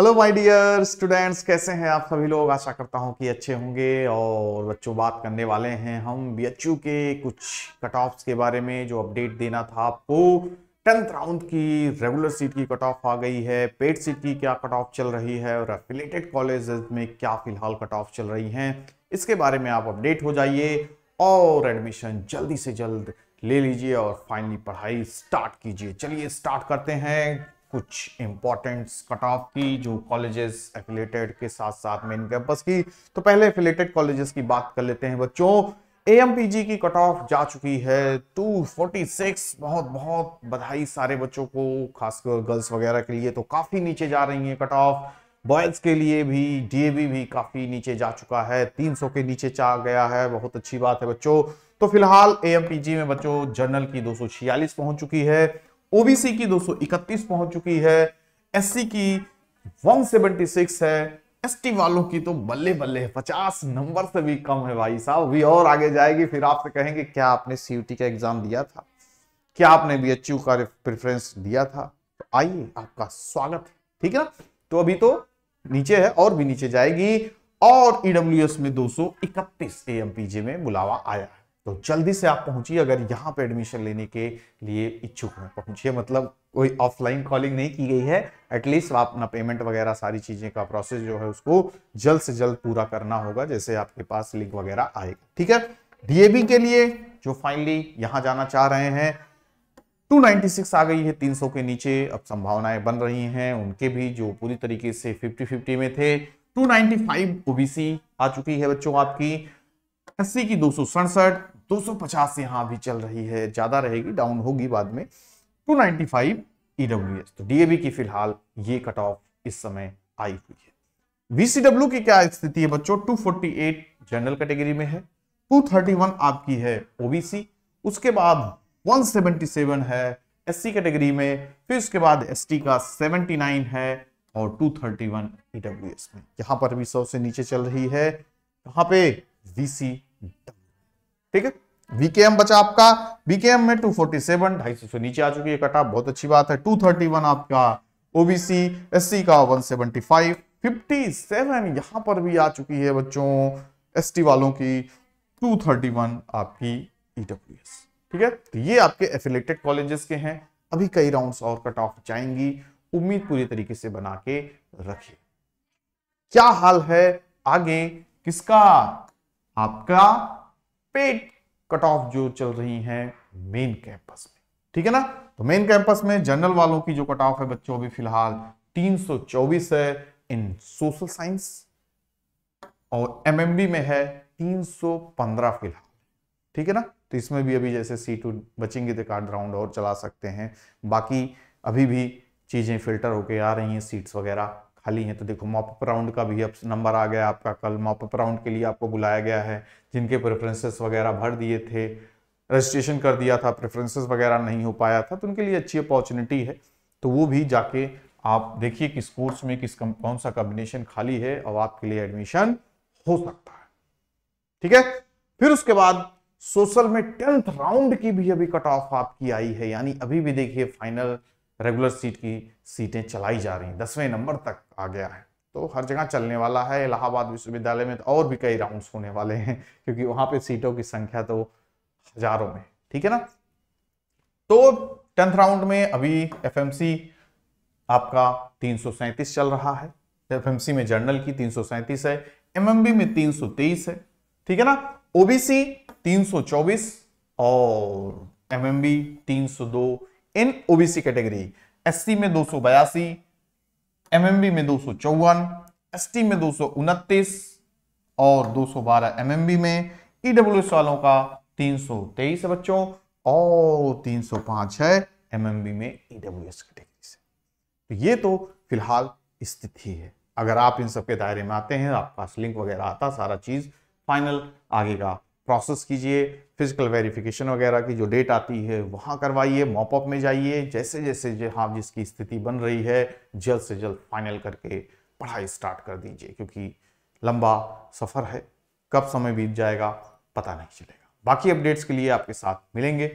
hello my dear students कैसे हैं आप सभी लोग आशा करता हूं कि अच्छे होंगे और बच्चों बात करने वाले हैं हम बी के कुछ कट ऑफ्स के बारे में जो अपडेट देना था आपको टेंथ राउंड की रेगुलर सीट की कट ऑफ आ गई है पेड सीट की क्या कट ऑफ चल रही है और एफिलेटेड कॉलेज में क्या फिलहाल कट ऑफ चल रही हैं इसके बारे में आप अपडेट हो जाइए और एडमिशन जल्दी से जल्द ले लीजिए और फाइनली पढ़ाई स्टार्ट कीजिए चलिए स्टार्ट करते हैं कुछ इम्पोर्टेंट्स कट ऑफ की जो कॉलेजेस एफिलेटेड के साथ साथ मेन कैंपस की तो पहले एफिलेटेड कॉलेजेस की बात कर लेते हैं बच्चों एएमपीजी की कट ऑफ जा चुकी है 246 बहुत बहुत बधाई सारे बच्चों को खासकर गर्ल्स वगैरह के लिए तो काफी नीचे जा रही है कट ऑफ बॉयज के लिए भी डीएवी भी काफी नीचे जा चुका है 300 के नीचे चाह गया है बहुत अच्छी बात है बच्चों तो फिलहाल एएमपीजी में बच्चों जर्नल की 246 पहुंच चुकी है ओबीसी की 231 पहुंच चुकी है एससी की 176 है एसटी वालों की तो बल्ले बल्ले है पचास नंबर से भी कम है भाई साहब भी और आगे जाएगी फिर आपसे कहेंगे क्या आपने सीयूटी का एग्जाम दिया था क्या आपने बी एच का प्रेफरेंस दिया था तो आइए आपका स्वागत है ठीक है ना तो अभी तो नीचे है और भी नीचे जाएगी और ईडब्ल्यू e में 231 सौ में बुलावा आया है तो जल्दी से आप पहुंचिए अगर यहाँ पे एडमिशन लेने के लिए इच्छुक हैं पहुंचिए मतलब कोई ऑफलाइन कॉलिंग नहीं की गई है एटलीस्ट आप अपना पेमेंट वगैरह सारी चीज़ें का प्रोसेस जो है उसको जल्द से जल्द पूरा करना होगा जैसे आपके पास लिंक वगैरह आएगा ठीक है डीएबी के लिए जो फाइनली यहां जाना चाह रहे हैं 296 आ गई है 300 के नीचे अब संभावनाएं बन रही हैं उनके भी जो पूरी तरीके से 50-50 में थे 295 ओबीसी आ चुकी है बच्चों आपकी अस्सी की दो सौ सड़सठ दो सौ 250 यहां भी चल रही है ज्यादा रहेगी डाउन होगी बाद में टू 295 ईडब्ल्यूएस तो डीएबी की फिलहाल ये कट ऑफ इस समय आई हुई है वीसीडब्ल्यू की क्या स्थिति है बच्चों 248 जनरल कैटेगरी में है 231 आपकी है ओबीसी उसके बाद 177 है एससी कैटेगरी में फिर उसके बाद एसटी का 79 है और 231 ईडब्ल्यूएस e में यहां पर भी सौ से नीचे चल रही है कहां पे वीसीडब्ल्यू ठीक है वीकेएम बचा आपका वीकेएम में 247 फोर्टी सेवन ढाई सौ नीचे आ चुकी है कटा बहुत अच्छी बात है 231 आपका ओबीसी एससी का 175 57 यहां पर भी आ चुकी है बच्चों एसटी वालों की 231 आपकी ईडब्ल्यूएस e ठीक है तो ये आपके एफिलेटेड कॉलेजेस के हैं अभी कई राउंड्स और कट ऑफ जाएंगी उम्मीद पूरी तरीके से बना के रखिए क्या हाल है आगे किसका आपका पेड कट ऑफ जो चल रही हैं मेन कैंपस में ठीक है ना तो मेन कैंपस में जनरल वालों की जो कट ऑफ है बच्चों अभी फिलहाल 324 है इन सोशल साइंस और एमएमबी में है 315 फिलहाल ठीक है ना तो इसमें भी अभी जैसे सी टू बचेंगे तो कार्ड राउंड और चला सकते हैं बाकी अभी भी चीज़ें फिल्टर होके आ रही हैं सीट्स वगैरह खाली हैं तो देखो मॉपअप राउंड का भी अब नंबर आ गया आपका कल मॉपअप राउंड के लिए आपको बुलाया गया है जिनके प्रेफरेंसेस वगैरह भर दिए थे रजिस्ट्रेशन कर दिया था प्रेफरेंसेस वगैरह नहीं हो पाया था तो उनके लिए अच्छी अपॉर्चुनिटी है तो वो भी जाके आप देखिए किस कोर्स में किस कौन सा कॉम्बिनेशन खाली है और आपके लिए एडमिशन हो सकता है ठीक है फिर उसके बाद सोशल में टेंथ राउंड की भी अभी कट ऑफ आपकी आई है यानी अभी भी देखिए फाइनल रेगुलर सीट की सीटें चलाई जा रही हैं दसवें नंबर तक आ गया है तो हर जगह चलने वाला है इलाहाबाद विश्वविद्यालय में तो और भी कई राउंड्स होने वाले हैं क्योंकि वहां पे सीटों की संख्या तो हजारों में ठीक है ना तो टेंथ राउंड में अभी एफएमसी आपका तीन चल रहा है एफ में जर्नल की तीन है एम में तीन है ठीक है ना ओबीसी तीन और MMB 302 in OBC category SC में दो सौ बयासी एमएमबी में दो सौ चौवन एसटी में दो सौ उनतीस और 212 एमएमबी में ईडब्ल्यू e वालों का 323 है बच्चों और 305 है एमएमबी में ईडब्ल्यूएस e कैटेगरी से तो ये तो फिलहाल स्थिति है अगर आप इन सबके दायरे में आते हैं आपके पास लिंक वगैरह आता सारा चीज फाइनल आगे का प्रोसेस कीजिए फिजिकल वेरिफिकेशन वगैरह की जो डेट आती है वहाँ करवाइए मॉपअप में जाइए जैसे जैसे जहाँ जिसकी स्थिति बन रही है जल्द से जल्द फाइनल करके पढ़ाई स्टार्ट कर दीजिए क्योंकि लंबा सफ़र है कब समय बीत जाएगा पता नहीं चलेगा बाकी अपडेट्स के लिए आपके साथ मिलेंगे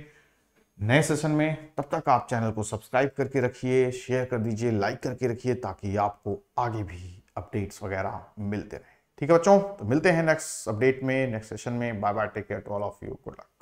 नए सेशन में तब तक आप चैनल को सब्सक्राइब करके रखिए शेयर कर दीजिए लाइक करके रखिए ताकि आपको आगे भी अपडेट्स वगैरह मिलते रहे ठीक है बच्चों तो मिलते हैं नेक्स्ट अपडेट में नेक्स्ट सेशन में bye bye take care to all of you good luck